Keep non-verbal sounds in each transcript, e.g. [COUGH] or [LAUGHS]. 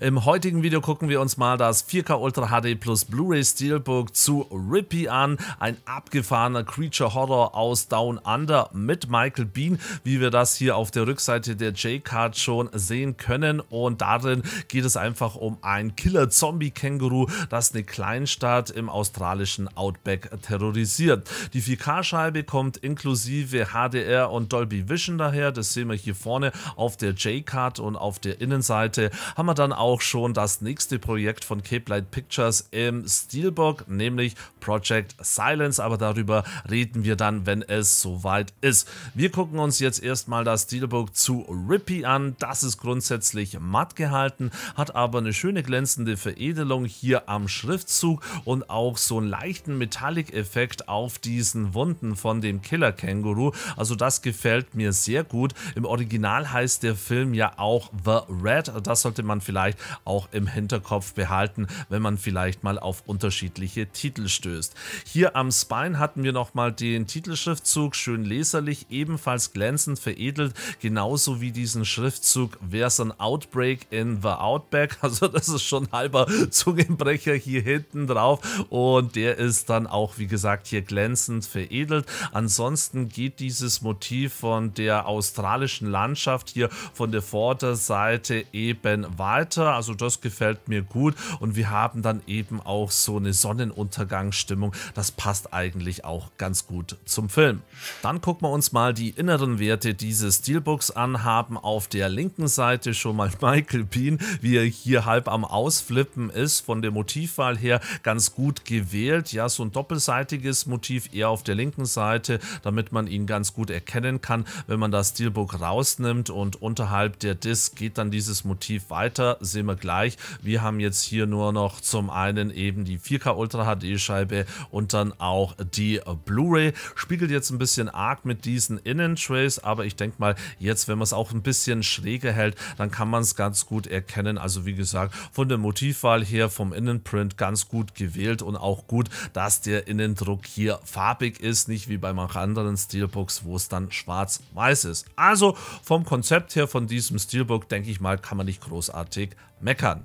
Im heutigen Video gucken wir uns mal das 4K Ultra HD Plus Blu-ray Steelbook zu Rippy an, ein abgefahrener Creature Horror aus Down Under mit Michael Bean, wie wir das hier auf der Rückseite der J-Card schon sehen können und darin geht es einfach um ein Killer-Zombie-Känguru, das eine Kleinstadt im australischen Outback terrorisiert. Die 4K-Scheibe kommt inklusive HDR und Dolby Vision daher, das sehen wir hier vorne auf der J-Card und auf der Innenseite haben wir dann auch auch schon das nächste Projekt von Cape Light Pictures im Steelbook, nämlich Project Silence, aber darüber reden wir dann, wenn es soweit ist. Wir gucken uns jetzt erstmal das Steelbook zu Rippy an. Das ist grundsätzlich matt gehalten, hat aber eine schöne glänzende Veredelung hier am Schriftzug und auch so einen leichten Metallic-Effekt auf diesen Wunden von dem Killer-Känguru. Also das gefällt mir sehr gut. Im Original heißt der Film ja auch The Red. Das sollte man vielleicht vielleicht auch im Hinterkopf behalten, wenn man vielleicht mal auf unterschiedliche Titel stößt. Hier am Spine hatten wir nochmal den Titelschriftzug, schön leserlich, ebenfalls glänzend veredelt, genauso wie diesen Schriftzug There's an Outbreak in the Outback, [LAUGHS] also das ist schon halber Zungenbrecher hier hinten drauf und der ist dann auch, wie gesagt, hier glänzend veredelt. Ansonsten geht dieses Motiv von der australischen Landschaft hier von der Vorderseite eben weiter runter. Also das gefällt mir gut. Und wir haben dann eben auch so eine Sonnenuntergangsstimmung. Das passt eigentlich auch ganz gut zum Film. Dann gucken wir uns mal die inneren Werte dieses Steelbooks an. Haben auf der linken Seite schon mal [LAUGHS] Michael Bean, wie er hier halb am Ausflippen ist. Von der Motivwahl her ganz gut gewählt. Ja, so ein doppelseitiges Motiv eher auf der linken Seite, damit man ihn ganz gut erkennen kann, wenn man das Steelbook rausnimmt und unterhalb der Disc geht dann dieses Motiv weiter sehen wir gleich. Wir haben jetzt hier nur noch zum einen eben die 4K Ultra HD Scheibe und dann auch die Blu-ray. Spiegelt jetzt ein bisschen arg mit diesen Innentrays, aber ich denke mal, jetzt, wenn man es auch ein bisschen schräger hält, dann kann man es ganz gut erkennen. Also wie gesagt, von der Motivwahl her, vom Innenprint ganz gut gewählt und auch gut, dass der Innendruck hier farbig ist, nicht wie bei manch anderen Steelbooks, wo es dann schwarz-weiß ist. Also vom Konzept her von diesem Steelbook, denke ich mal, kann man nicht großartig meckern.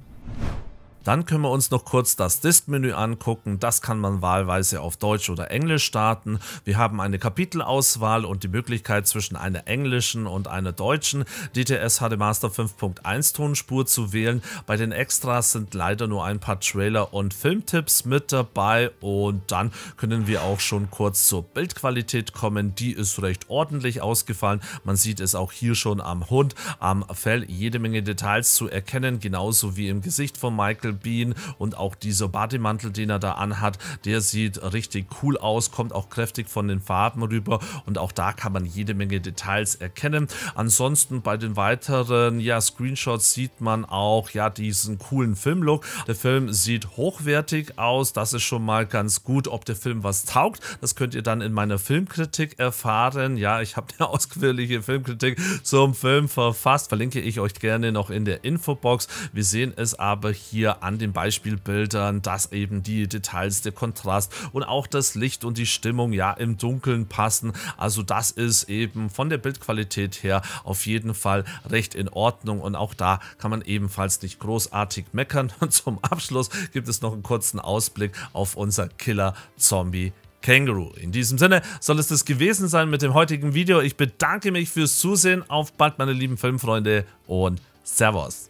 Dann können wir uns noch kurz das Diskmenü angucken. Das kann man wahlweise auf Deutsch oder Englisch starten. Wir haben eine Kapitelauswahl und die Möglichkeit zwischen einer englischen und einer deutschen DTS HD Master 5.1 Tonspur zu wählen. Bei den Extras sind leider nur ein paar Trailer und Filmtipps mit dabei und dann können wir auch schon kurz zur Bildqualität kommen. Die ist recht ordentlich ausgefallen. Man sieht es auch hier schon am Hund, am Fell jede Menge Details zu erkennen, genauso wie im Gesicht von Michael Bean und auch dieser Bademantel, den er da anhat, der sieht richtig cool aus, kommt auch kräftig von den Farben rüber und auch da kann man jede Menge Details erkennen. Ansonsten bei den weiteren ja, Screenshots sieht man auch ja diesen coolen Filmlook. Der Film sieht hochwertig aus, das ist schon mal ganz gut. Ob der Film was taugt, das könnt ihr dann in meiner Filmkritik erfahren. Ja, ich habe eine [LAUGHS] ausführliche Filmkritik zum Film verfasst, verlinke ich euch gerne noch in der Infobox. Wir sehen es aber hier an an den Beispielbildern, dass eben die Details, der Kontrast und auch das Licht und die Stimmung ja im Dunkeln passen. Also das ist eben von der Bildqualität her auf jeden Fall recht in Ordnung und auch da kann man ebenfalls nicht großartig meckern. [LAUGHS] Und zum Abschluss gibt es noch einen kurzen Ausblick auf unser Killer-Zombie Kangaroo. In diesem Sinne soll es das gewesen sein mit dem heutigen Video. Ich bedanke mich fürs Zusehen. Auf bald, meine lieben Filmfreunde und Servus.